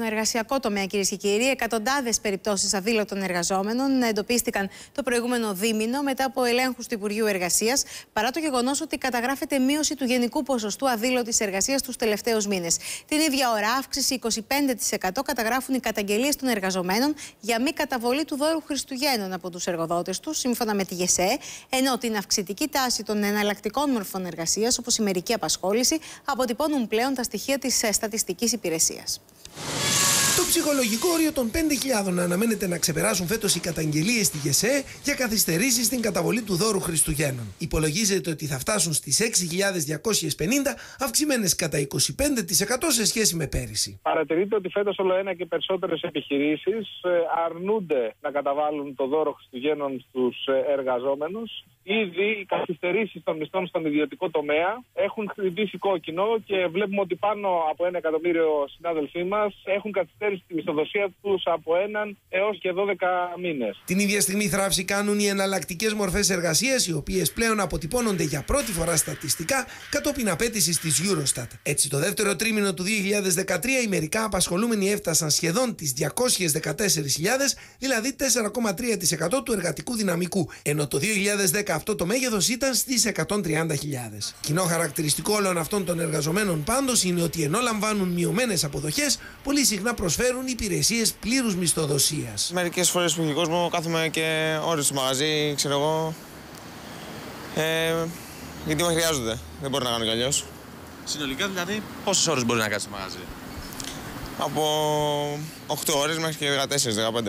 Στον εργασιακό τομέα, κυρίες και κύριοι, εκατοντάδες περιπτώσεις αδήλωτων εργαζόμενων εντοπίστηκαν το προηγούμενο δίμηνο μετά από ελέγχους του Υπουργείου Εργασίας, παρά το γεγονός ότι καταγράφεται μείωση του γενικού ποσοστού αδήλωτης εργασίας τους τελευταίους μήνες. Την ίδια ώρα, αύξηση 25% καταγράφουν οι καταγγελίες των εργαζομένων για μη καταβολή του δώρου Χριστουγέννων από τους εργοδότες τους, σύμφωνα με τη ΓΕΣΕ, ενώ την αυξητική τάση των εναλλακτικών μορφών εργασίας, όπως η μερική απασχόληση, αποτυπώνουν πλέον τα στοιχεία της ε, Στατιστικής Υπηρεσίας. Το ψυχολογικό όριο των 5.000 αναμένεται να ξεπεράσουν φέτος οι καταγγελίες στη ΓΕΣΕ για καθυστερήσεις στην καταβολή του δώρου Χριστουγέννων. Υπολογίζεται ότι θα φτάσουν στις 6.250, αυξημένες κατά 25% σε σχέση με πέρυσι. Παρατηρείται ότι φέτος όλο ένα και περισσότερες επιχειρήσεις ε, αρνούνται να καταβάλουν το δώρο Χριστουγέννων στους ε, εργαζόμενους. Ήδη οι καθυστερήσεις των μισθών στον ιδιωτικό τομέα έχουν χτυπήσει κόκκινο και βλέπουμε ότι πάνω από ένα εκατομμύριο συνάδελφοί μας έχουν καθυστερήσει καθυστέρηση στη μισθοδοσία τους από έναν έως και 12 μήνες. Την ίδια στιγμή, θράψη κάνουν οι εναλλακτικές μορφές εργασίας, οι οποίες πλέον αποτυπώνονται για πρώτη φορά στατιστικά κατόπιν απέτησης της Eurostat. Έτσι, το δεύτερο τρίμηνο του 2013 οι μερικά απασχολούμενοι έφτασαν σχεδόν τις 214.000, δηλαδή 4,3% του εργατικού δυναμικού, ενώ το 2010 αυτό το μέγεθος ήταν στις 130.000. Κοινό χαρακτηριστικό όλων αυτών των εργαζομένων πάντως είναι ότι ενώ λαμβάνουν μειωμένες αποδοχές, πολύ συχνά προσφέρουν προσφέρουν υπηρεσίες πλήρους μισθοδοσίας. Μερικές φορές που γλυκό μου κάθομαι και ώρες στο μαγαζί, ξέρω εγώ. Ε, γιατί με χρειάζονται. Δεν μπορώ να κάνω κι αλλιώς. Συνολικά δηλαδή, πόσες ώρες μπορεί να κάτσει στο μαγαζί από 8 ώρες μέχρι και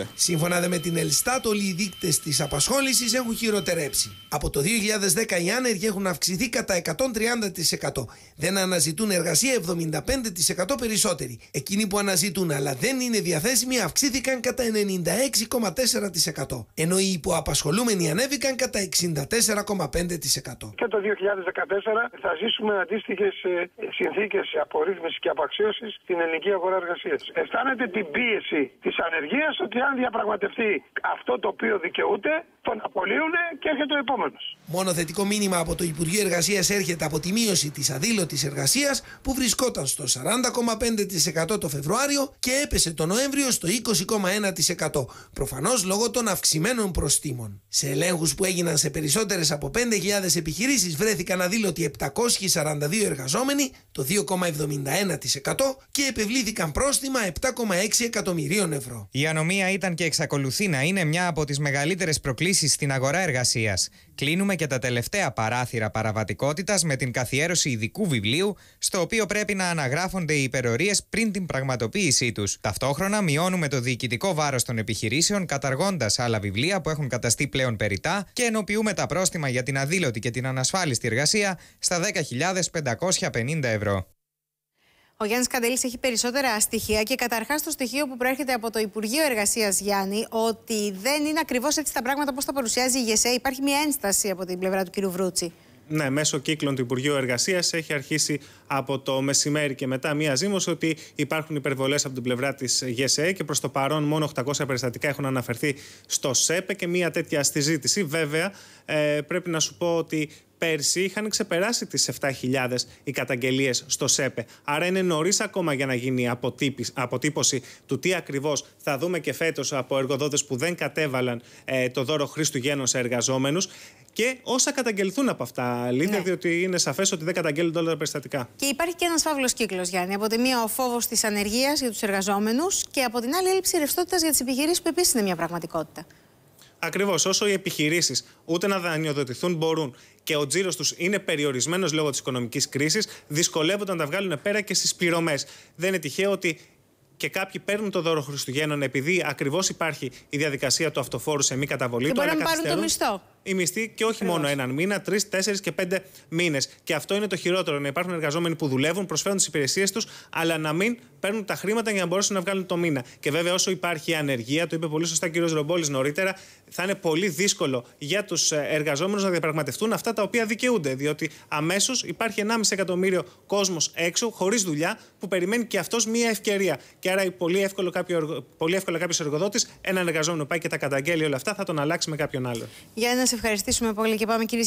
14-15. Σύμφωνα με την Ελστάτ, όλοι οι δείκτες της απασχόλησης έχουν χειροτερέψει. Από το 2010 οι άνεργοι έχουν αυξηθεί κατά 130%. Δεν αναζητούν εργασία 75% περισσότεροι. Εκείνοι που αναζητούν αλλά δεν είναι διαθέσιμοι αυξήθηκαν κατά 96,4%. Ενώ οι υποαπασχολούμενοι ανέβηκαν κατά 64,5%. Και το 2014 θα ζήσουμε αντίστοιχες ε, συνθήκες απορρίθμισης και απαξίωσης στην ελληνική αγορά εργασίας εργασία. Αισθάνεται την πίεση της ανεργίας ότι αν διαπραγματευτεί αυτό το οποίο δικαιούται, τον απολύουν και έρχεται ο επόμενος. Μόνο θετικό μήνυμα από το Υπουργείο Εργασίας έρχεται από τη μείωση της αδήλωτης εργασίας που βρισκόταν στο 40,5% το Φεβρουάριο και έπεσε το Νοέμβριο στο 20,1%. Προφανώς λόγω των αυξημένων προστήμων. Σε ελέγχους που έγιναν σε περισσότερες από 5.000 επιχειρήσεις βρέθηκαν αδήλωτοι 742 εργαζόμενοι, το 2,71% και επευλήθηκαν πρόστιμα 7,6 εκατομμυρίων ευρώ. Η ανομία ήταν και εξακολουθεί να είναι μια από τις μεγαλύτερες προκλήσεις στην αγορά εργασίας. Κλείνουμε και τα τελευταία παράθυρα παραβατικότητας με την καθιέρωση ειδικού βιβλίου, στο οποίο πρέπει να αναγράφονται οι υπερορίες πριν την πραγματοποίησή τους. Ταυτόχρονα, μειώνουμε το διοικητικό βάρος των επιχειρήσεων, καταργώντας άλλα βιβλία που έχουν καταστεί πλέον περιτά και ενοποιούμε τα πρόστιμα για την αδήλωτη και την ανασφάλιστη εργασία στα 10.550 ευρώ. Ο Γιάννης Καντελή έχει περισσότερα στοιχεία και καταρχάς το στοιχείο που προέρχεται από το Υπουργείο Εργασίας Γιάννη, ότι δεν είναι ακριβώς έτσι τα πράγματα όπω τα παρουσιάζει η ΓΕΣΕ. Υπάρχει μια ένσταση από την πλευρά του κ. Βρούτσι. Ναι, μέσω κύκλων του Υπουργείου Εργασίας έχει αρχίσει από το μεσημέρι και μετά μία ζήμωση ότι υπάρχουν υπερβολές από την πλευρά της ΓΕΣΕ και προς το παρόν μόνο 800 περιστατικά έχουν αναφερθεί στο ΣΕΠΕ και μία τέτοια στη Βέβαια, ε, πρέπει να σου πω ότι πέρσι είχαν ξεπεράσει τις 7.000 οι καταγγελίες στο ΣΕΠΕ. Άρα είναι νωρίς ακόμα για να γίνει αποτύπωση του τι ακριβώς θα δούμε και φέτος από εργοδότες που δεν κατέβαλαν ε, το δώρο Χριστουγέννων σε εργαζόμενους και όσα καταγγελθούν από αυτά, Λίδια, ναι. διότι είναι σαφές ότι δεν καταγγέλνουν όλα τα περιστατικά. Και υπάρχει και ένας φαύλος κύκλος, Γιάννη. Από τη μία, ο φόβος της ανεργίας για τους εργαζόμενους και από την άλλη, η έλλειψη ρευστότητας για τις επιχειρήσεις που επίσης είναι μια πραγματικότητα. Ακριβώς. Όσο οι επιχειρήσεις ούτε να δανειοδοτηθούν μπορούν και ο τζίρος τους είναι περιορισμένος λόγω της οικονομικής κρίσης, δυσκολεύονται να τα βγάλουν πέρα και στις πληρωμές. Δεν είναι τυχαίο ότι και κάποιοι παίρνουν το δώρο Χριστουγέννων επειδή ακριβώς υπάρχει η διαδικασία του αυτοφόρου σε μη καταβολή. Και μπορεί να πάρουν το μισθό η μισθοί και όχι μόνο έναν μήνα, τρεις, τέσσερις και πέντε μήνες. Και αυτό είναι το χειρότερο. Να υπάρχουν εργαζόμενοι που δουλεύουν, προσφέρουν τις υπηρεσίες τους, αλλά να μην παίρνουν τα χρήματα για να μπορέσουν να βγάλουν το μήνα. Και βέβαια, όσο υπάρχει η ανεργία, το είπε πολύ σωστά ο κ. Ρομπόλης νωρίτερα, θα είναι πολύ δύσκολο για τους ε, εργαζόμενους να διαπραγματευτούν αυτά τα οποία δικαιούνται. Διότι αμέσως υπάρχει 1,5 εκατομμύριο κόσμος έξω, χωρίς δουλειά, που περιμένει και αυτός μία ευκαιρία. Και άρα πολύ, εύκολο κάποιο, πολύ εύκολα κάποιος εργοδότης, έναν εργαζόμενο πάει και τα καταγγέλει όλα αυτά, θα τον αλλάξει με κάποιον άλλο. Για ένα ευχαριστήσουμε πολύ και πάμε κύριε